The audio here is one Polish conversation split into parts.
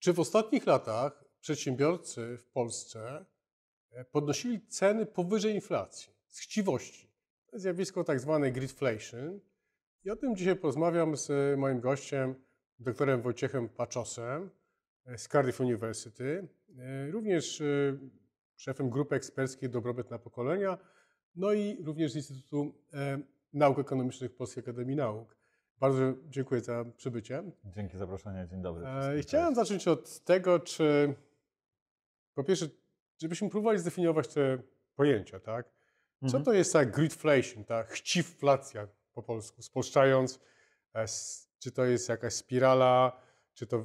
Czy w ostatnich latach przedsiębiorcy w Polsce e, podnosili ceny powyżej inflacji, z chciwości? To jest zjawisko tak zwanej gridflation. I o tym dzisiaj porozmawiam z e, moim gościem, doktorem Wojciechem Paczosem e, z Cardiff University, również szefem grupy eksperckiej Dobrobyt na pokolenia, no i również z Instytutu Nauk Ekonomicznych Polskiej Akademii Nauk. Bardzo dziękuję za przybycie. Dzięki zaproszenie. dzień dobry. E, chciałem zacząć od tego, czy po pierwsze, żebyśmy próbowali zdefiniować te pojęcia, tak? Co mhm. to jest ta gridflation, ta chciwflacja po polsku, spolszczając, e, czy to jest jakaś spirala, czy to,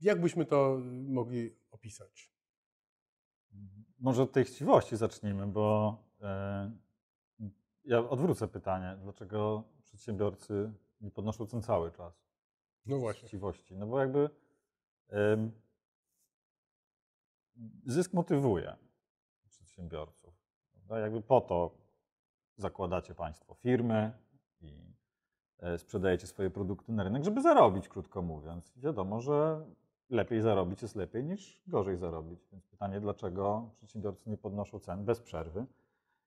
jak byśmy to mogli opisać? Może od tej chciwości zacznijmy, bo e, ja odwrócę pytanie, dlaczego przedsiębiorcy i podnoszą cen cały czas. No właśnie. Chciwości. No bo jakby ym, zysk motywuje przedsiębiorców. Prawda? Jakby po to zakładacie państwo firmy i e, sprzedajecie swoje produkty na rynek, żeby zarobić, krótko mówiąc. Wiadomo, że lepiej zarobić jest lepiej niż gorzej zarobić. Więc pytanie, dlaczego przedsiębiorcy nie podnoszą cen bez przerwy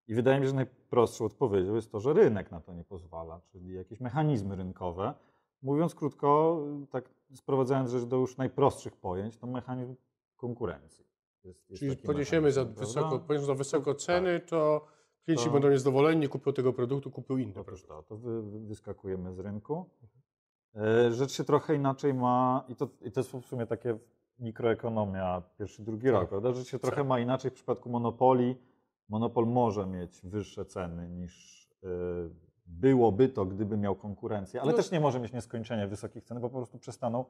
i wydaje mi się, że najprostszą odpowiedzią jest to, że rynek na to nie pozwala, czyli jakieś mechanizmy rynkowe. Mówiąc krótko, tak sprowadzając rzecz do już najprostszych pojęć, to mechanizm konkurencji. Jest, jest Czyli podniesiemy za wysoko, podniesiemy za wysoko tak. ceny, tak. to klienci to... będą niezadowoleni, nie kupią tego produktu, kupią inny to, To, to wy, wyskakujemy z rynku. E, rzecz się trochę inaczej ma, i to, i to jest w sumie takie mikroekonomia, pierwszy, drugi tak. rok, prawda? Rzecz się tak. trochę ma inaczej w przypadku monopolii monopol może mieć wyższe ceny niż y, byłoby to, gdyby miał konkurencję, ale no też nie może mieć nieskończenie wysokich cen, bo po prostu przestaną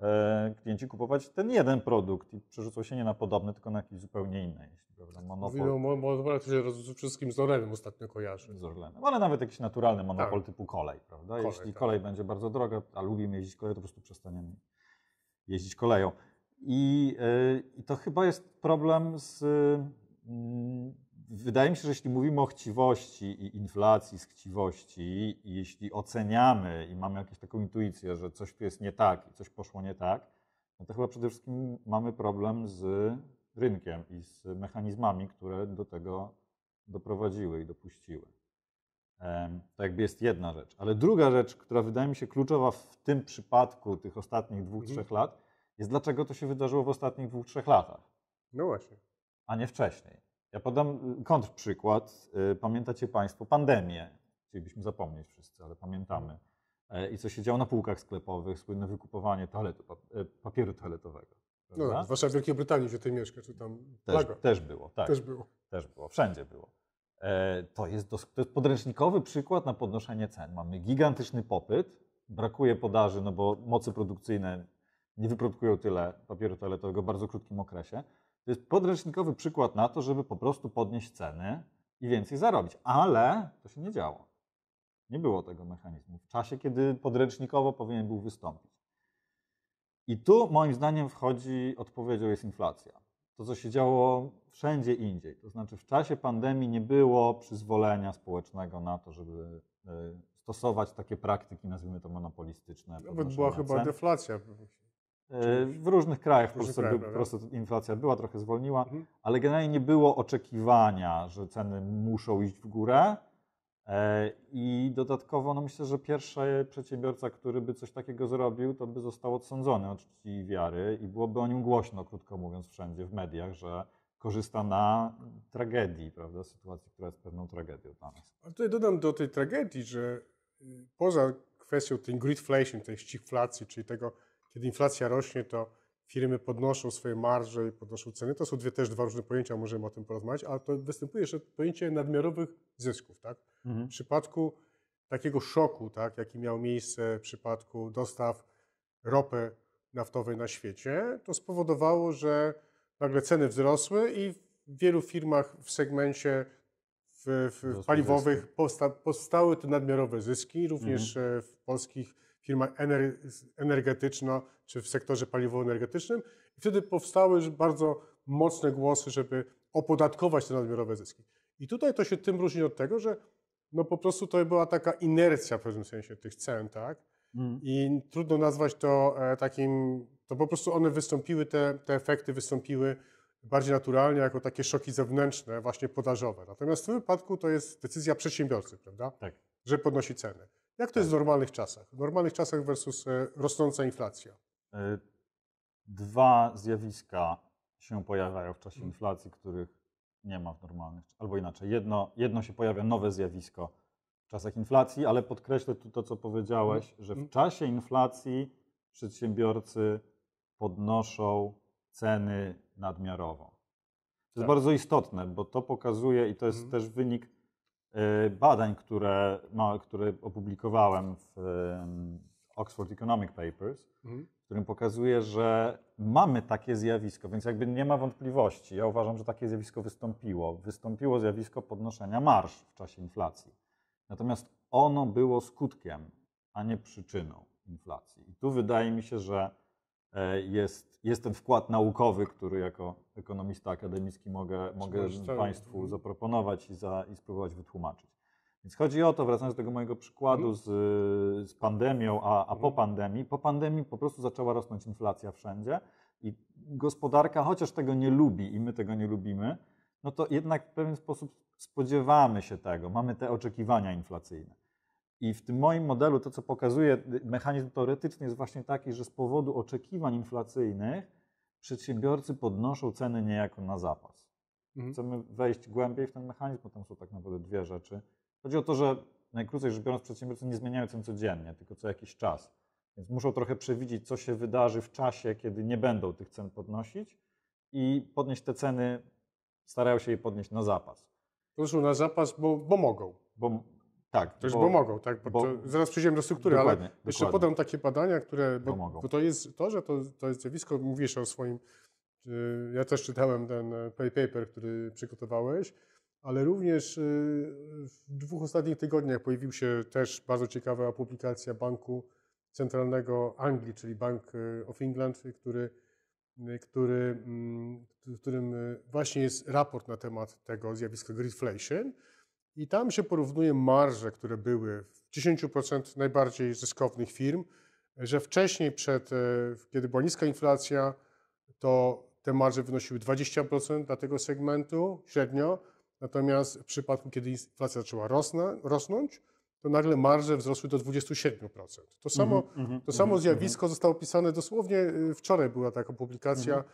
e, klienci kupować ten jeden produkt i przerzucą się nie na podobny, tylko na jakiś zupełnie inny, jeśli prawda, monopol. Mówimy który się wszystkim z Orlenem ostatnio kojarzy. Z Orlenem, ale nawet jakiś naturalny monopol tak. typu kolej, prawda? Kolej, jeśli tak. kolej będzie bardzo droga, a lubimy jeździć koleją, to po prostu przestaniemy jeździć koleją. I, yy, to chyba jest problem z... Yy, wydaje mi się, że jeśli mówimy o chciwości i inflacji z chciwości, i jeśli oceniamy i mamy jakąś taką intuicję, że coś tu jest nie tak i coś poszło nie tak, no to chyba przede wszystkim mamy problem z rynkiem i z mechanizmami, które do tego doprowadziły i dopuściły. To jakby jest jedna rzecz. Ale druga rzecz, która wydaje mi się kluczowa w tym przypadku tych ostatnich dwóch, mhm. trzech lat, jest dlaczego to się wydarzyło w ostatnich dwóch, trzech latach. No właśnie. A nie wcześniej. Ja podam y, kontrprzykład. Y, pamiętacie Państwo pandemię. Chcielibyśmy zapomnieć wszyscy, ale pamiętamy. E, I co się działo na półkach sklepowych, słynne wykupowanie toaletu, e, papieru toaletowego. No, zwłaszcza w Wielkiej Brytanii, gdzie ty mieszkasz, czy tam też, też było, tak. Też było. Też było, wszędzie było. E, to jest, to jest podręcznikowy przykład na podnoszenie cen. Mamy gigantyczny popyt, brakuje podaży, no bo mocy produkcyjne nie wyprodukują tyle papieru toaletowego w bardzo krótkim okresie. To jest podręcznikowy przykład na to, żeby po prostu podnieść ceny i więcej zarobić. Ale to się nie działo. Nie było tego mechanizmu w czasie, kiedy podręcznikowo powinien był wystąpić. I tu moim zdaniem wchodzi odpowiedzią jest inflacja. To, co się działo wszędzie indziej. To znaczy, w czasie pandemii nie było przyzwolenia społecznego na to, żeby e, stosować takie praktyki, nazwijmy to monopolistyczne. Nawet była chyba deflacja. W różnych krajach w krajach, po prostu inflacja była, trochę zwolniła, mhm. ale generalnie nie było oczekiwania, że ceny muszą iść w górę. E, I dodatkowo, no myślę, że pierwszy przedsiębiorca, który by coś takiego zrobił, to by został odsądzony od czci i wiary i byłoby o nim głośno, krótko mówiąc, wszędzie w mediach, że korzysta na tragedii, prawda, sytuacji, która jest pewną tragedią dla nas. Ale tutaj dodam do tej tragedii, że y, poza kwestią tej gridflation, tej ściflacji, czyli tego kiedy inflacja rośnie, to firmy podnoszą swoje marże i podnoszą ceny. To są dwie, też dwa różne pojęcia, możemy o tym porozmawiać, ale to występuje jeszcze pojęcie nadmiarowych zysków. Tak? Mhm. W przypadku takiego szoku, tak, jaki miał miejsce w przypadku dostaw ropy naftowej na świecie, to spowodowało, że nagle ceny wzrosły i w wielu firmach w segmencie w, w paliwowych powsta powstały te nadmiarowe zyski, również mhm. w polskich firmach energetyczna czy w sektorze paliwowo-energetycznym. I wtedy powstały bardzo mocne głosy, żeby opodatkować te nadmiarowe zyski. I tutaj to się tym różni od tego, że no po prostu to była taka inercja w pewnym sensie tych cen, tak? Mm. I trudno nazwać to e, takim, to po prostu one wystąpiły, te, te efekty wystąpiły bardziej naturalnie jako takie szoki zewnętrzne, właśnie podażowe. Natomiast w tym wypadku to jest decyzja przedsiębiorcy, prawda? Tak. Że podnosi ceny. Jak to tak. jest w normalnych czasach? W normalnych czasach versus e, rosnąca inflacja? E, dwa zjawiska się pojawiają w czasie mm. inflacji, których nie ma w normalnych, albo inaczej, jedno, jedno się pojawia nowe zjawisko w czasach inflacji, ale podkreślę tu to, co powiedziałeś, mm. że w mm. czasie inflacji przedsiębiorcy podnoszą ceny nadmiarowo. To tak. jest bardzo istotne, bo to pokazuje i to jest mhm. też wynik Y, badań, które, no, które opublikowałem w Oxford Economic Papers, mhm. w którym pokazuje, że mamy takie zjawisko, więc jakby nie ma wątpliwości. Ja uważam, że takie zjawisko wystąpiło. Wystąpiło zjawisko podnoszenia marsz w czasie inflacji. Natomiast ono było skutkiem, a nie przyczyną inflacji. I tu wydaje mi się, że e, jest jest ten wkład naukowy, który jako ekonomista akademicki mogę, mogę tak. Państwu mhm. zaproponować i, za, i spróbować wytłumaczyć. Więc chodzi o to, wracając do tego mojego przykładu mhm. z, z pandemią, a, a po mhm. pandemii, po pandemii po prostu zaczęła rosnąć inflacja wszędzie i gospodarka, chociaż tego nie lubi i my tego nie lubimy, no to jednak w pewien sposób spodziewamy się tego, mamy te oczekiwania inflacyjne. I w tym moim modelu to, co pokazuje mechanizm teoretyczny, jest właśnie taki, że z powodu oczekiwań inflacyjnych przedsiębiorcy podnoszą ceny niejako na zapas. Mhm. Chcemy wejść głębiej w ten mechanizm, bo tam są tak naprawdę dwie rzeczy. Chodzi o to, że najkrócej rzecz biorąc, przedsiębiorcy nie zmieniają cen codziennie, tylko co jakiś czas. Więc muszą trochę przewidzieć, co się wydarzy w czasie, kiedy nie będą tych cen podnosić i podnieść te ceny, starają się je podnieść na zapas. Proszę, na zapas, bo, bo mogą. Bo, tak, tak. bo, bo mogą, tak? Bo bo, zaraz przejdziemy do struktury, ale dokładnie. jeszcze podam takie badania, które. Bo, pomogą. bo to jest to, że to, to jest zjawisko, mówisz o swoim. Ja też czytałem ten e, paper, który przygotowałeś, ale również e, w dwóch ostatnich tygodniach pojawiła się też bardzo ciekawa publikacja Banku Centralnego Anglii, czyli Bank e, of England, który, który, mm, w którym właśnie jest raport na temat tego zjawiska greedflation. I tam się porównuje marże, które były w 10% najbardziej zyskownych firm, że wcześniej, przed, e, kiedy była niska inflacja, to te marże wynosiły 20% dla tego segmentu średnio, natomiast w przypadku, kiedy inflacja zaczęła rosna, rosnąć, to nagle marże wzrosły do 27%. To mhm, samo, mm -hmm, to mhm, samo mm -hmm, zjawisko mm -hmm. zostało opisane dosłownie e, wczoraj, była taka publikacja mhm.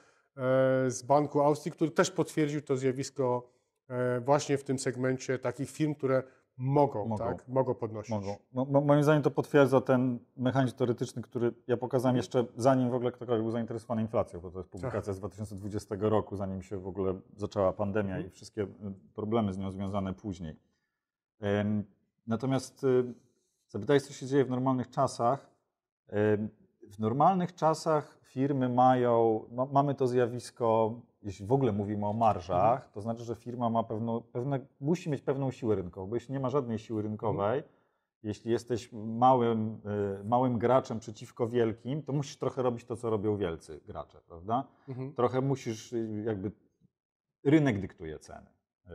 e, z Banku Austrii, który też potwierdził to zjawisko E, właśnie w tym segmencie takich firm, które mogą, mogą. Tak? mogą podnosić. Mogą. No, moim zdaniem to potwierdza ten mechanizm teoretyczny, który ja pokazałem mhm. jeszcze zanim w ogóle ktokolwiek był zainteresowany inflacją, bo to jest publikacja z 2020 roku, zanim się w ogóle zaczęła pandemia mhm. i wszystkie y, problemy z nią związane później. Natomiast y, zapytałeś, co się dzieje w normalnych czasach. W normalnych czasach firmy mają, ma, mamy to zjawisko jeśli w ogóle mówimy o marżach, mhm. to znaczy, że firma ma pewną, pewne, musi mieć pewną siłę rynkową, bo jeśli nie ma żadnej siły rynkowej, jeśli jesteś małym, y, małym graczem przeciwko wielkim, to musisz trochę robić to, co robią wielcy gracze, prawda? Mhm. Trochę musisz, y, jakby rynek dyktuje ceny.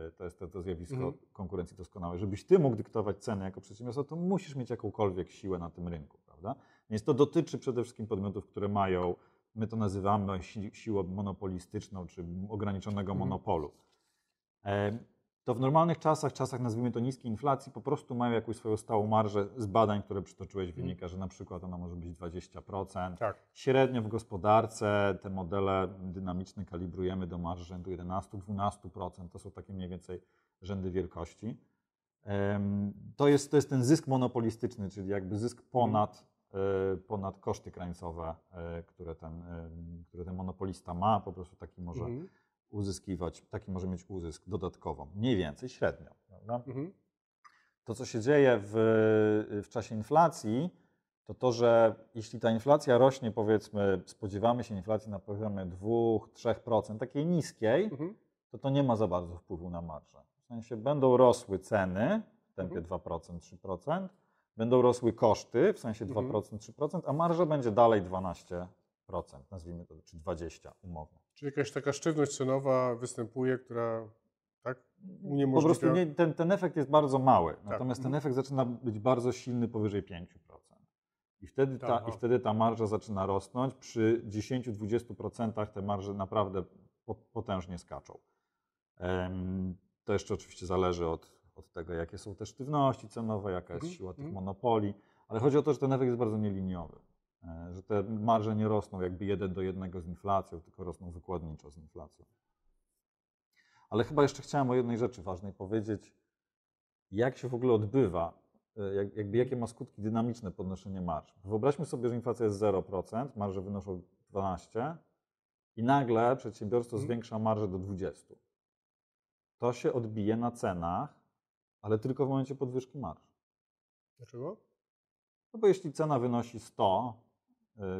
Y, to jest to, to zjawisko mhm. konkurencji doskonałej. Żebyś ty mógł dyktować ceny jako przedsiębiorstwo, to musisz mieć jakąkolwiek siłę na tym rynku, prawda? Więc to dotyczy przede wszystkim podmiotów, które mają my to nazywamy si siłą monopolistyczną czy ograniczonego mhm. monopolu. To w normalnych czasach, czasach nazwijmy to niskiej inflacji, po prostu mają jakąś swoją stałą marżę. Z badań, które przytoczyłeś, mhm. wynika, że na przykład ona może być 20%. Tak. Średnio w gospodarce te modele dynamiczne kalibrujemy do marży rzędu 11-12%. To są takie mniej więcej rzędy wielkości. To jest, to jest ten zysk monopolistyczny, czyli jakby zysk mhm. ponad Y, ponad koszty krańcowe, y, które ten, y, które ten monopolista ma, po prostu taki może mhm. uzyskiwać, taki może mieć uzysk dodatkowo, mniej więcej średnio. Mhm. To, co się dzieje w, w czasie inflacji, to to, że jeśli ta inflacja rośnie, powiedzmy, spodziewamy się inflacji na poziomie 2-3%, takiej niskiej, mhm. to to nie ma za bardzo wpływu na marżę. W sensie będą rosły ceny w tempie mhm. 2%, 3%, będą rosły koszty w sensie 2%, mhm. 3%, a marża będzie dalej 12%, nazwijmy to, czy 20% umownie. Czyli jakaś taka sztywność cenowa występuje, która tak mm, uniemożliwia... Po prostu nie, ten, ten efekt jest bardzo mały, tak. natomiast ten mhm. efekt zaczyna być bardzo silny powyżej 5%. I wtedy, ta, tak, I no. wtedy ta marża zaczyna rosnąć. Przy 10-20% te marże naprawdę potężnie skaczą. To jeszcze oczywiście zależy od od tego, jakie są te sztywności cenowe, jaka jest mhm, siła tych mhm. monopoli, ale chodzi o to, że ten efekt jest bardzo nieliniowy, e, że te marże nie rosną jakby jeden do jednego z inflacją, tylko rosną wykładniczo z inflacją. Ale chyba jeszcze chciałem o jednej rzeczy ważnej powiedzieć, jak się w ogóle odbywa, e, jakby jakie ma skutki dynamiczne podnoszenie marż. Wyobraźmy sobie, że inflacja jest 0%, marże wynoszą 12% i nagle przedsiębiorstwo mhm. zwiększa marżę do 20%. To się odbije na cenach ale tylko w momencie podwyżki marsz. Dlaczego? No bo jeśli cena wynosi 100,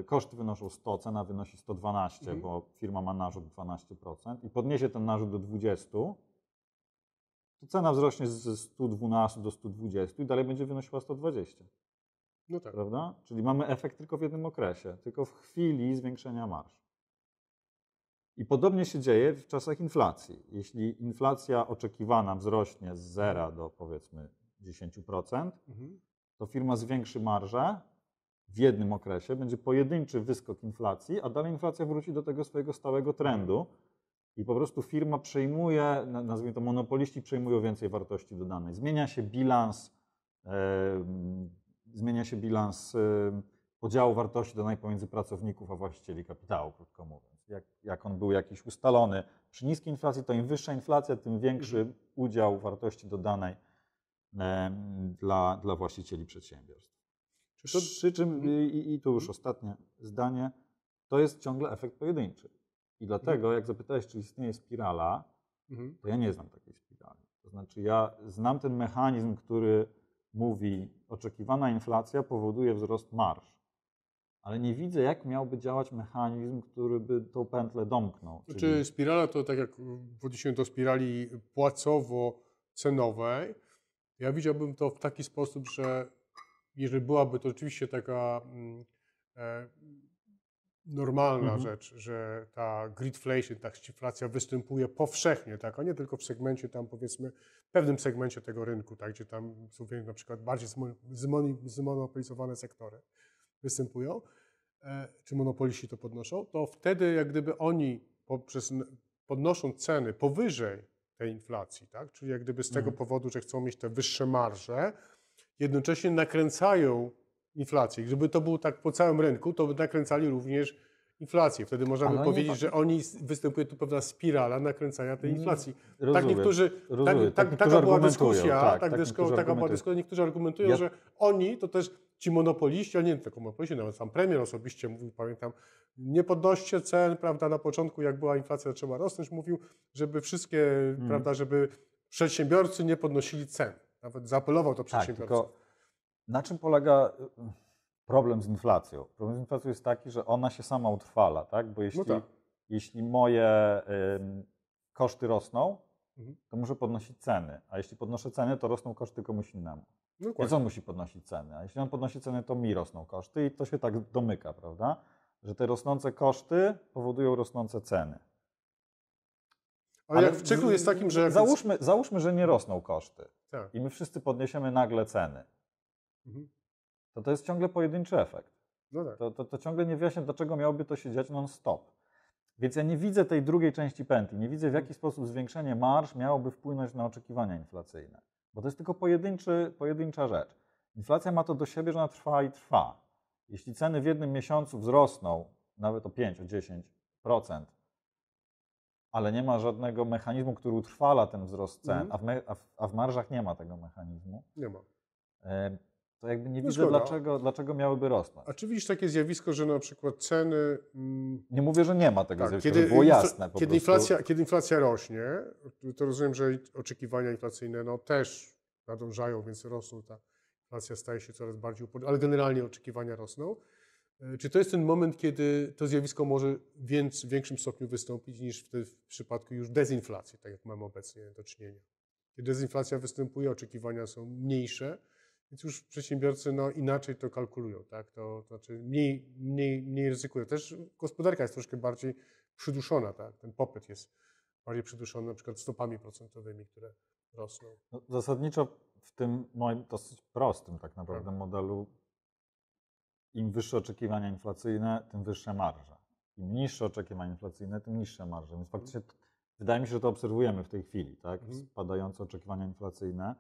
y, koszty wynoszą 100, cena wynosi 112, mhm. bo firma ma narzut 12% i podniesie ten narzut do 20, to cena wzrośnie ze 112 do 120 i dalej będzie wynosiła 120. No tak. Prawda? Czyli mamy efekt tylko w jednym okresie, tylko w chwili zwiększenia marsz. I podobnie się dzieje w czasach inflacji. Jeśli inflacja oczekiwana wzrośnie z zera do powiedzmy 10%, mhm. to firma zwiększy marżę w jednym okresie, będzie pojedynczy wyskok inflacji, a dalej inflacja wróci do tego swojego stałego trendu i po prostu firma przejmuje, nazwijmy to monopoliści przejmują więcej wartości dodanej. Zmienia się bilans, yy, zmienia się bilans yy, podziału wartości dodanej pomiędzy pracowników a właścicieli kapitału, krótko mówiąc jak, jak on był jakiś ustalony. Przy niskiej inflacji to im wyższa inflacja, tym większy mhm. udział wartości dodanej dla, dla właścicieli przedsiębiorstw. Przy, przy czym, mhm. y, i, i tu już ostatnie zdanie, to jest ciągle efekt pojedynczy. I dlatego, mhm. jak zapytałeś, czy istnieje spirala, to ja nie znam takiej spirali. To znaczy, ja znam ten mechanizm, który mówi, oczekiwana inflacja powoduje wzrost marż ale nie widzę, jak miałby działać mechanizm, który by tą pętlę domknął. Znaczy, czyli... spirala to tak jak w odniesieniu do spirali płacowo-cenowej, ja widziałbym to w taki sposób, że jeżeli byłaby to rzeczywiście taka mm, e, normalna mhm. rzecz, że ta gridflation, ta ściflacja występuje powszechnie, tak, a nie tylko w segmencie tam powiedzmy, pewnym segmencie tego rynku, tak, gdzie tam są na przykład bardziej zmonopolizowane sektory występują, e, czy monopoliści to podnoszą, to wtedy jak gdyby oni poprzez, podnoszą ceny powyżej tej inflacji, tak? czyli jak gdyby z tego mhm. powodu, że chcą mieć te wyższe marże, jednocześnie nakręcają inflację. Gdyby to było tak po całym rynku, to by nakręcali również inflację. Wtedy możemy by powiedzieć, tak. że oni występuje tu pewna spirala nakręcania tej mm, inflacji. Tak rozumiem, tak niektórzy, rozumiem, tak, tak, tak niektórzy taka była dyskusja, tak, tak, tak dyskusja, taka była dyskusja, niektórzy argumentują, ja... że oni to też ci monopoliści, ale nie tylko monopoliści, nawet sam premier osobiście mówił, pamiętam, nie podnoście cen, prawda, na początku jak była inflacja trzeba rosnąć, mówił, żeby wszystkie, mm. prawda, żeby przedsiębiorcy nie podnosili cen. Nawet zaapelował to przedsiębiorcom. Tak, tylko na czym polega y, y, problem z inflacją? Problem z inflacją jest taki, że ona się sama utrwala, tak? Bo jeśli, no tak. jeśli moje koszty rosną, mhm. to muszę podnosić ceny. A jeśli podnoszę ceny, to rosną koszty komuś innemu. No dokładnie. Więc on musi podnosić ceny. A jeśli on podnosi ceny, to mi rosną koszty i to się tak domyka, prawda? Że te rosnące koszty powodują rosnące ceny. Ale, Ale jak w cyklu jest takim, że. Załóżmy, załóżmy że nie rosną koszty tak. i my wszyscy podniesiemy nagle ceny. Mhm. To to jest ciągle pojedynczy efekt. No tak. to, to, to ciągle nie wyjaśnia, dlaczego miałoby to się dziać non-stop. Więc ja nie widzę tej drugiej części pętli. Nie widzę, w jaki mhm. sposób zwiększenie marsz miałoby wpłynąć na oczekiwania inflacyjne. Bo to jest tylko pojedynczy, pojedyncza rzecz. Inflacja ma to do siebie, że ona trwa i trwa. Jeśli ceny w jednym miesiącu wzrosną nawet o 5, o 10%, ale nie ma żadnego mechanizmu, który utrwala ten wzrost cen, mm. a, w me, a, w, a, w marżach nie ma tego mechanizmu. Nie ma. To jakby nie no widzę, dlaczego, dlaczego miałyby rosnąć. A czy widzisz takie zjawisko, że na przykład ceny... Mm, nie mówię, że nie ma tego tak, zjawiska, kiedy, było jasne po kiedy prostu. inflacja, kiedy inflacja rośnie, to rozumiem, że oczekiwania inflacyjne no, też nadążają, więc rosną. Ta inflacja staje się coraz bardziej... Ale generalnie oczekiwania rosną. E, czy to jest ten moment, kiedy to zjawisko może w większym stopniu wystąpić niż w, w przypadku już dezinflacji, tak jak mamy obecnie do czynienia? Kiedy dezinflacja występuje, oczekiwania są mniejsze, więc już przedsiębiorcy no, inaczej to kalkulują, tak? To, to znaczy mniej, mniej, mniej ryzykują. Też gospodarka jest troszkę bardziej przyduszona, tak? Ten popyt jest bardziej przyduszony na przykład stopami procentowymi, które rosną. No, zasadniczo w tym moim dosyć prostym tak naprawdę tak. modelu im wyższe oczekiwania inflacyjne, tym wyższe marże. Im niższe oczekiwania inflacyjne, tym niższe marże. Więc mhm. faktycznie wydaje mi się, że to obserwujemy w tej chwili, tak? Mhm. Spadające oczekiwania inflacyjne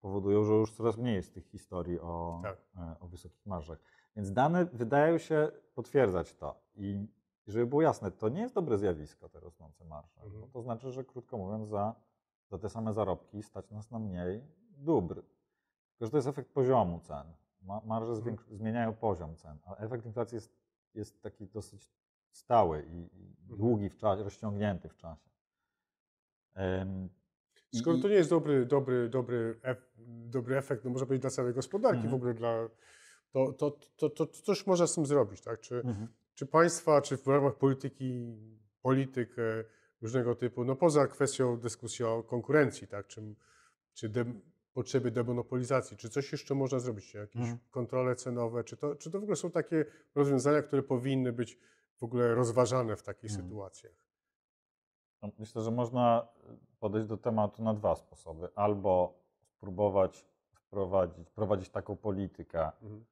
powodują, że już coraz mniej jest tych historii o, tak. E, o wysokich marżach. Więc dane wydają się potwierdzać to. I żeby było jasne, to nie jest dobre zjawisko, te rosnące marże. Mhm. No to znaczy, że krótko mówiąc, za, za te same zarobki stać nas na mniej dóbr. Tylko, że to jest efekt poziomu cen. Marże mhm. zmieniają poziom cen, a efekt inflacji jest, jest taki dosyć stały i, i mhm. długi w czasie, rozciągnięty w czasie. Skoro to nie jest dobry, dobry, dobry, dobry efekt, no można powiedzieć, dla całej gospodarki, mhm. w ogóle dla, to, to, to, to, to coś można z tym zrobić, tak? Czy, mhm. czy państwa, czy w ramach polityki, polityk e, różnego typu, no poza kwestią dyskusji o konkurencji, tak? Czy, czy de, potrzeby demonopolizacji, czy coś jeszcze można zrobić, jakieś mhm. kontrole cenowe, czy to, czy to w ogóle są takie rozwiązania, które powinny być w ogóle rozważane w takich mhm. sytuacjach? No, myślę, że można e, podejść do tematu na dwa sposoby. Albo spróbować wprowadzić, prowadzić taką politykę mhm.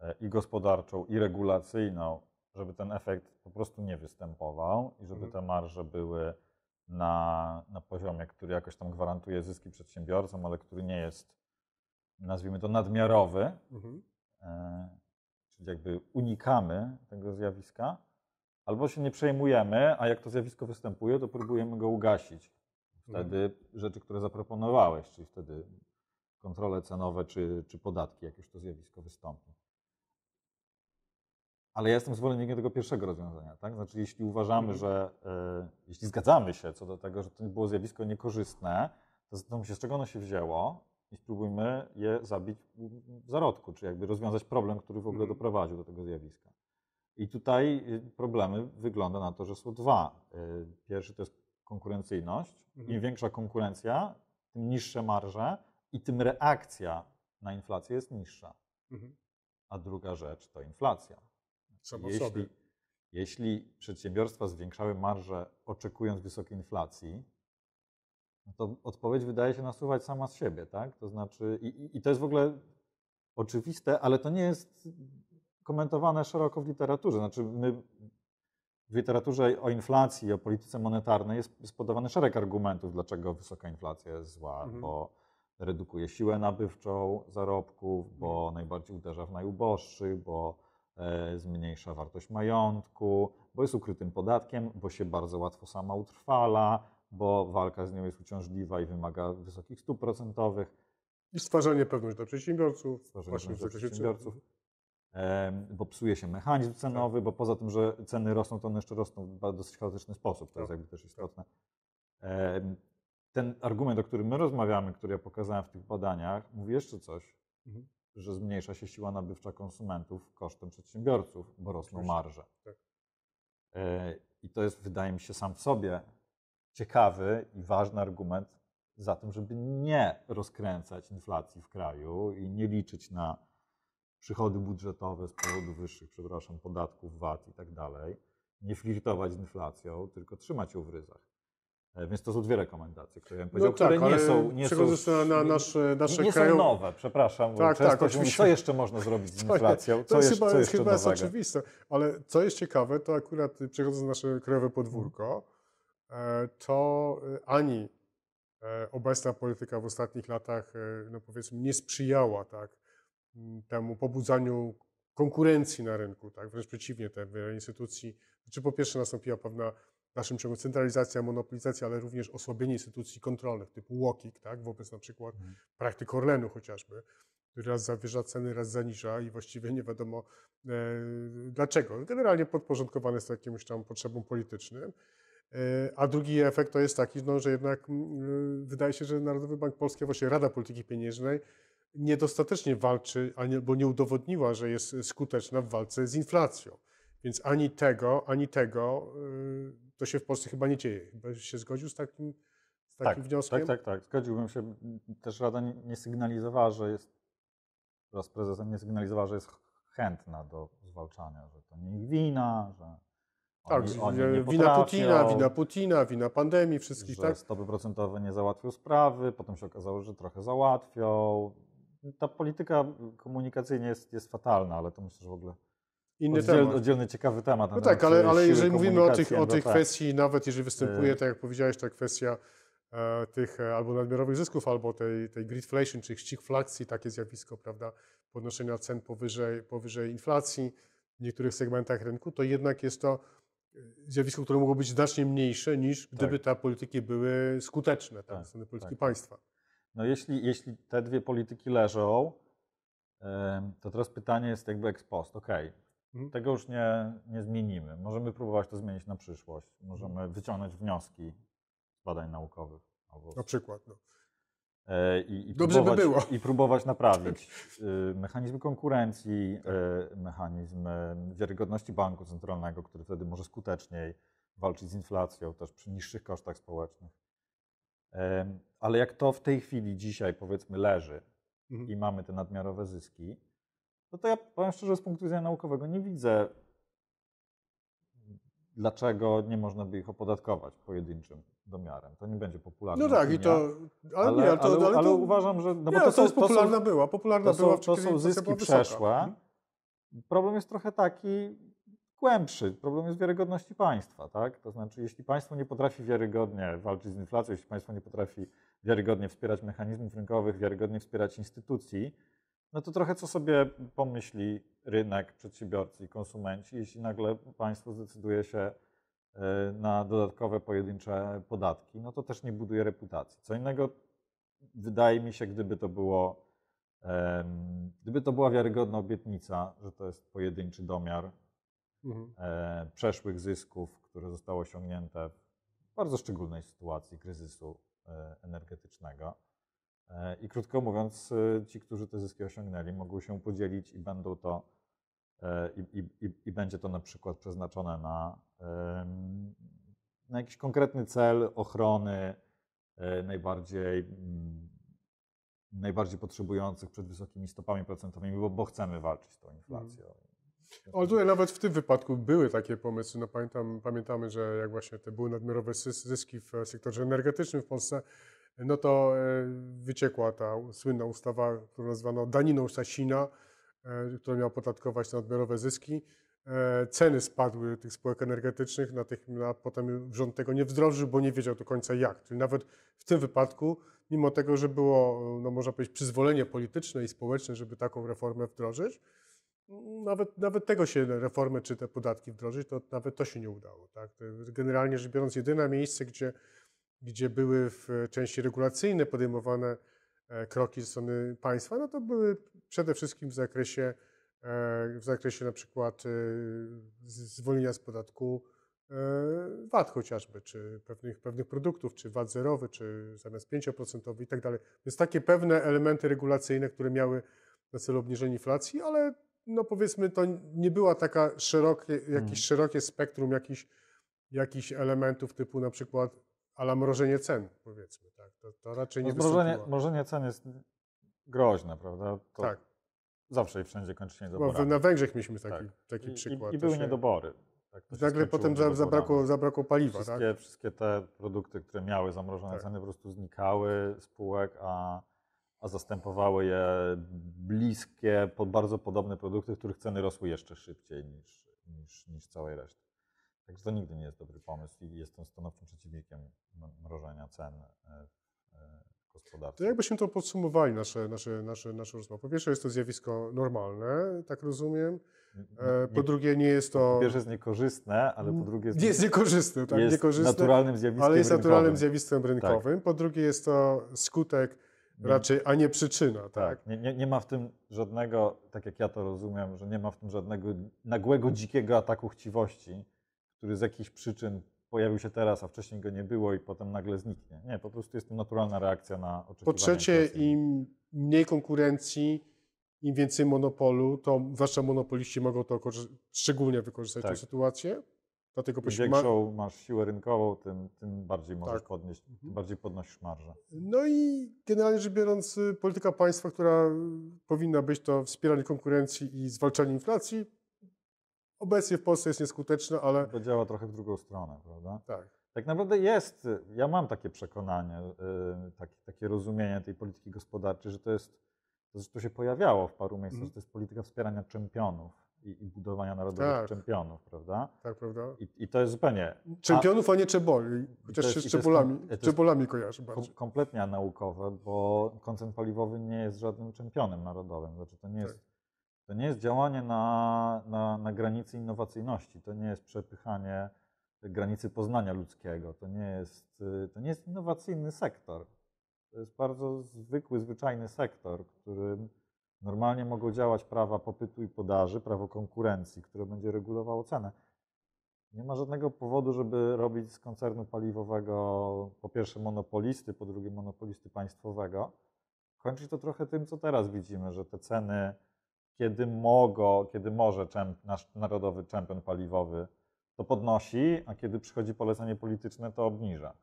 E, i gospodarczą, i regulacyjną, żeby ten efekt po prostu nie występował i żeby mhm. te marże były na, na poziomie, który jakoś tam gwarantuje zyski przedsiębiorcom, ale który nie jest, nazwijmy to, nadmiarowy. Mhm. E, czyli jakby unikamy tego zjawiska Albo się nie przejmujemy, a jak to zjawisko występuje, to próbujemy go ugasić. Wtedy mhm. rzeczy, które zaproponowałeś, czyli wtedy kontrole cenowe czy, czy podatki, jak już to zjawisko wystąpi. Ale ja jestem zwolennikiem tego pierwszego rozwiązania, tak? Znaczy, jeśli uważamy, mhm. że y, jeśli zgadzamy się co do tego, że to było zjawisko niekorzystne, to zastanówmy się, z czego ono się wzięło i spróbujmy je zabić w zarodku, czy jakby rozwiązać problem, który w ogóle mhm. doprowadził do tego zjawiska. I tutaj y, problemy wygląda na to, że są dwa. Y, pierwszy to jest konkurencyjność. Im mhm. większa konkurencja, tym niższe marże i tym reakcja na inflację jest niższa. Mhm. A druga rzecz to inflacja. Samo jeśli, sobie. jeśli przedsiębiorstwa zwiększały marże oczekując wysokiej inflacji, no to odpowiedź wydaje się nasuwać sama z siebie, tak? To znaczy, i, i to jest w ogóle oczywiste, ale to nie jest komentowane szeroko w literaturze. Znaczy my w literaturze o inflacji, o polityce monetarnej jest, podawany szereg argumentów, dlaczego wysoka inflacja jest zła, mhm. bo redukuje siłę nabywczą zarobków, bo mhm. najbardziej uderza w najuboższych, bo e, zmniejsza wartość majątku, bo jest ukrytym podatkiem, bo się bardzo łatwo sama utrwala, bo walka z nią jest uciążliwa i wymaga wysokich stóp procentowych. I stwarzanie pewności dla przedsiębiorców. Stwarzanie pewności dla przedsiębiorców bo psuje się mechanizm tak. cenowy, bo poza tym, że ceny rosną, to one jeszcze rosną w bardzo chaotyczny sposób, to jest tak. jakby też tak. istotne. Ten argument, o którym my rozmawiamy, który ja pokazałem w tych badaniach, mówi jeszcze coś, mhm. że zmniejsza się siła nabywcza konsumentów kosztem przedsiębiorców, bo rosną marże. E, I to jest, wydaje mi się, sam w sobie ciekawy i ważny argument za tym, żeby nie rozkręcać inflacji w kraju i nie liczyć na przychody budżetowe z powodu wyższych, przepraszam, podatków, VAT i tak dalej, nie flirtować z inflacją, tylko trzymać ją w ryzach. E, więc to są dwie rekomendacje, które ja bym no powiedział, no tak, które nie są, nie są, na nasze nie, nie krajowe... są nowe, przepraszam, tak, tak, mówi, co jeszcze można zrobić z inflacją, to jest, chyba, co jeszcze chyba jest oczywiste, ale co jest ciekawe, to akurat przechodząc na nasze krajowe podwórko, mhm. e, to e, ani obecna polityka w ostatnich latach, no powiedzmy, nie sprzyjała tak temu pobudzaniu konkurencji na rynku, tak? wręcz przeciwnie, te wiele instytucji, czy po pierwsze nastąpiła pewna w naszym ciągu centralizacja, monopolizacja, ale również osłabienie instytucji kontrolnych typu Łokik, tak? wobec na przykład hmm. praktyk Orlenu chociażby, który raz zawyża ceny, raz zaniża i właściwie nie wiadomo e, dlaczego. Generalnie podporządkowane jest jakimś tam potrzebom politycznym. E, a drugi efekt to jest taki, no, że jednak mm, e, wydaje się, że Narodowy Bank Polski, a właściwie Rada Polityki Pieniężnej niedostatecznie walczy, albo nie udowodniła, że jest skuteczna w walce z inflacją. Więc ani tego, ani tego y, to się w Polsce chyba nie dzieje. Chyba się zgodził z takim, z takim tak, tak wnioskiem? Tak, tak, tak. Zgodziłbym się. Też Rada nie sygnalizowała, że jest, wraz z prezesem nie sygnalizowała, że jest chętna do zwalczania, że to nie ich wina, że oni, tak, oni wina Putina, wina Putina, wina pandemii, wszystkich, że tak? stopy procentowe nie załatwią sprawy, potem się okazało, że trochę załatwią, ta polityka komunikacyjna jest, jest fatalna, ale to myślę, że w ogóle Inny oddzielny, temat. oddzielny ciekawy temat. No tak, ale, e, ale jeżeli mówimy o tych, o tych kwestii, nawet jeżeli e. występuje, tak jak powiedziałeś, ta kwestia e, tych e, albo nadmiarowych zysków, albo tej, tej gridflation, czyli ścigflacji, takie zjawisko, prawda, podnoszenia cen powyżej, powyżej inflacji w niektórych segmentach rynku, to jednak jest to zjawisko, które mogło być znacznie mniejsze niż gdyby tak. te polityki były skuteczne, tak, tak, strony polityki tak. państwa. No jeśli, jeśli te dwie polityki leżą, e, to teraz pytanie jest jakby ex post. Okej, okay. Mhm. Tego już nie, nie zmienimy. Możemy próbować to zmienić na przyszłość. Możemy mhm. wyciągnąć wnioski z badań naukowych. Albo... Na przykład. No. E, I, i Dobrze próbować, by było. I próbować naprawić y, mechanizmy konkurencji, tak. y, mechanizm wiarygodności banku centralnego, który wtedy może skuteczniej walczyć z inflacją też przy niższych kosztach społecznych. Ale jak to w tej chwili, dzisiaj powiedzmy leży mhm. i mamy te nadmiarowe zyski, no to ja powiem szczerze, z punktu widzenia naukowego nie widzę, mm, dlaczego nie można by ich opodatkować pojedynczym domiarem. To nie będzie popularne. No tak, i to. Ale, ale, nie, ale, to, ale, ale, ale to, uważam, że. No nie, to, to, jest popularna są, była. Popularna to była, są, to są zyski przeszłe. Mhm. Problem jest trochę taki, głębszy. Problem jest wiarygodności państwa. Tak? To znaczy, jeśli państwo nie potrafi wiarygodnie walczyć z inflacją, jeśli państwo nie potrafi wiarygodnie wspierać mechanizmów rynkowych, wiarygodnie wspierać instytucji, no to trochę co sobie pomyśli rynek, przedsiębiorcy i konsumenci, jeśli nagle państwo zdecyduje się y, na dodatkowe pojedyncze podatki, no to też nie buduje reputacji. Co innego wydaje mi się, gdyby to było, gdyby to była wiarygodna obietnica, że to jest pojedynczy domiar mhm. E, przeszłych zysków, które zostały osiągnięte w bardzo szczególnej sytuacji kryzysu e, energetycznego. E, I krótko mówiąc, ci, którzy te zyski osiągnęli, mogą się podzielić i będą to i, i, i, będzie to na przykład przeznaczone na, na jakiś konkretny cel ochrony najbardziej, mm, najbardziej potrzebujących przed wysokimi stopami procentowymi, bo, bo chcemy walczyć z tą inflacją. Mhm. Ale tutaj nawet w tym wypadku były takie pomysły. No pamiętam, pamiętamy, że jak właśnie te były nadmiarowe zyski w sektorze energetycznym w Polsce, no to e, wyciekła ta słynna ustawa, którą nazwano daniną Sasina, e, która miała podatkować te nadmiarowe zyski. E, ceny spadły tych spółek energetycznych, a potem rząd tego nie wdrożył, bo nie wiedział do końca jak. Czyli nawet w tym wypadku, mimo tego, że było, no można powiedzieć, przyzwolenie polityczne i społeczne, żeby taką reformę wdrożyć, nawet, nawet tego się reformy czy te podatki wdrożyć, to nawet to się nie udało. Tak? Generalnie rzecz biorąc, jedyne miejsce, gdzie, gdzie były w części regulacyjne podejmowane e, kroki ze strony państwa, no to były przede wszystkim w zakresie, e, w zakresie na przykład e, zwolnienia z podatku VAT chociażby, czy pewnych, pewnych produktów, czy VAT zerowy, czy zamiast 5% i tak dalej. Więc takie pewne elementy regulacyjne, które miały na celu obniżenie inflacji, ale no powiedzmy, to nie była taka szerokie, jakieś hmm. szerokie spektrum jakichś jakich elementów typu na przykład ala mrożenie cen, powiedzmy. Tak? To, to raczej nie no, mrożenie, mrożenie cen jest groźne, prawda? To tak. Zawsze i wszędzie kończy się niedobory. Na Węgrzech mieliśmy taki, tak. taki I, przykład. I, i były się... niedobory. Tak, Nagle potem za, zabrakło, zabrakło paliwa. Tak? Wszystkie, tak? wszystkie te produkty, które miały zamrożone tak. ceny, po prostu znikały z półek, a a zastępowały je bliskie, bardzo podobne produkty, których ceny rosły jeszcze szybciej niż, niż, niż całej reszty. Także to nigdy nie jest dobry pomysł i jestem stanowczym przeciwnikiem mrożenia cen e, e, w gospodarce. To jakbyśmy to podsumowali, nasze, nasze, nasze, nasze rozmowy. Po pierwsze jest to zjawisko normalne, tak rozumiem. E, po drugie nie jest to... Po pierwsze jest niekorzystne, ale po drugie... Jest, jest niekorzystne, tak, jest niekorzystne, naturalnym zjawiskiem Ale jest naturalnym rynkowym. zjawiskiem tak. rynkowym. Tak. Po drugie jest to skutek raczej, a nie przyczyna. Tak, tak. Nie, nie, nie, ma w tym żadnego, tak jak ja to rozumiem, że nie ma w tym żadnego nagłego, dzikiego ataku chciwości, który z jakichś przyczyn pojawił się teraz, a wcześniej go nie było i potem nagle zniknie. Nie, po prostu jest to naturalna reakcja na oczekiwania. Po trzecie, im mniej konkurencji, im więcej monopolu, to zwłaszcza monopoliści mogą to szczególnie wykorzystać tak. tę sytuację. Dlatego Im większą masz siłę rynkową, tym, tym bardziej możesz tak. podnieść, tym mhm. bardziej podnosisz marżę. No i generalnie rzecz biorąc, y, polityka państwa, która y, powinna być to wspieranie konkurencji i zwalczanie inflacji, obecnie w Polsce jest nieskuteczna, ale... To działa trochę w drugą stronę, prawda? Tak. Tak naprawdę jest, y, ja mam takie przekonanie, takie, takie rozumienie tej polityki gospodarczej, że to jest, to zresztą się pojawiało w paru miejscach, mhm. że to jest polityka wspierania czempionów i, i budowania narodowych tak. czempionów, prawda? Tak, prawda. I, I, to jest zupełnie... Czempionów, a, nie czeboli, chociaż jest, się z czebolami, czebulami kojarzy bardziej. Kompletnie naukowe, bo koncern paliwowy nie jest żadnym czempionem narodowym. Znaczy to nie jest, tak. to nie jest działanie na, na, na granicy innowacyjności, to nie jest przepychanie granicy poznania ludzkiego. To nie jest, y, to nie jest innowacyjny sektor. To jest bardzo zwykły, zwyczajny sektor, którym Normalnie mogą działać prawa popytu i podaży, prawo konkurencji, które będzie regulowało cenę. Nie ma żadnego powodu, żeby robić z koncernu paliwowego po pierwsze monopolisty, po drugie monopolisty państwowego. Kończy to trochę tym, co teraz widzimy, że te ceny, kiedy mogą, kiedy może czemp, nasz narodowy czempion paliwowy to podnosi, a kiedy przychodzi polecenie polityczne, to obniża.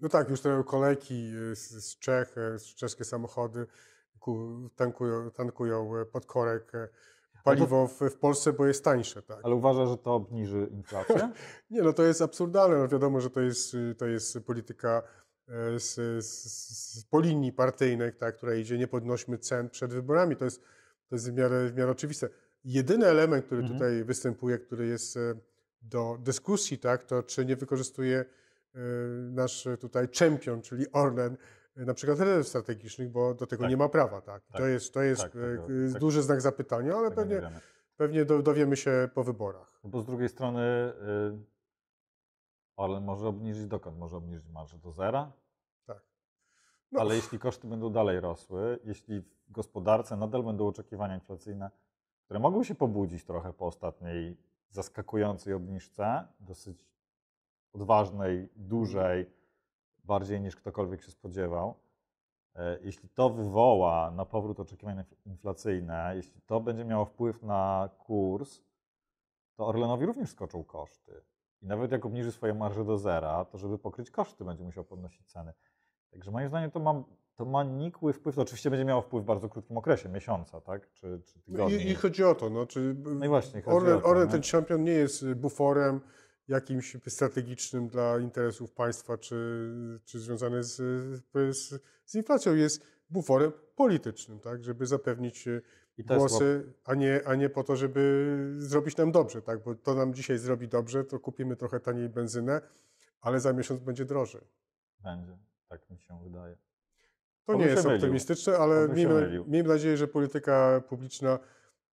No tak, już te kolejki y, z, z Czech, y, z czeskie samochody tankują, tankują e, pod korek e, paliwo w, w, Polsce, bo jest tańsze. Tak. Ale uważa, że to obniży inflację? nie, no to jest absurdalne. No wiadomo, że to jest, y, to jest polityka z, e, z, z po linii partyjnej, tak, która idzie, nie podnośmy cen przed wyborami. To jest, to jest w, miarę, w miarę oczywiste. Jedyny element, który mhm. tutaj występuje, który jest do dyskusji, tak, to czy nie wykorzystuje nasz tutaj czempion, czyli Orlen, na przykład rezerw strategicznych, bo do tego tak. nie ma prawa. Tak? tak. To jest, to jest tak, e, e, tego, duży znak zapytania, ale pewnie, pewnie dowiemy się po wyborach. No bo z drugiej strony, ale y, może obniżyć dokąd? Może obniżyć marżę do zera? Tak. No. Ale jeśli koszty będą dalej rosły, jeśli w gospodarce nadal będą oczekiwania inflacyjne, które mogą się pobudzić trochę po ostatniej zaskakującej obniżce, dosyć odważnej, mhm. dużej, bardziej niż ktokolwiek się spodziewał. E, jeśli to wywoła na powrót oczekiwania inflacyjne, jeśli to będzie miało wpływ na kurs, to Orlenowi również skoczą koszty. I nawet jak obniży swoje marże do zera, to żeby pokryć koszty, będzie musiał podnosić ceny. Także moim zdaniem to ma, to ma nikły wpływ. To oczywiście będzie miało wpływ w bardzo krótkim okresie, miesiąca, tak? Czy, czy no tygodni. I, I, chodzi o to, no, czy no i właśnie, Orlen, to, Orlen ten champion nie jest buforem, jakimś strategicznym dla interesów państwa, czy, czy związane z, z, z inflacją, jest buforem politycznym, tak, żeby zapewnić e, głosy, a nie, a nie po to, żeby zrobić nam dobrze, tak, bo to nam dzisiaj zrobi dobrze, to kupimy trochę taniej benzynę, ale za miesiąc będzie drożej. Będzie, tak mi się wydaje. To, nie jest mylił. optymistyczne, ale miejmy, miejmy nadzieję, że polityka publiczna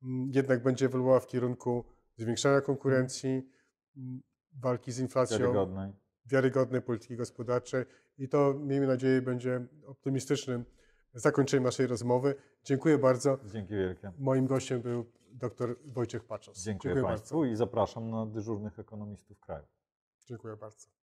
mm, jednak będzie ewoluowała w kierunku zwiększania konkurencji, mhm. mm, walki z inflacją, wiarygodnej. wiarygodnej polityki gospodarczej i to miejmy nadzieję będzie optymistycznym zakończeniem naszej rozmowy. Dziękuję bardzo. Dzięki wielkie. Moim gościem był dr Wojciech Paczos. Dziękuję, Dziękuję Państwu bardzo. i zapraszam na dyżurnych ekonomistów kraju. Dziękuję bardzo.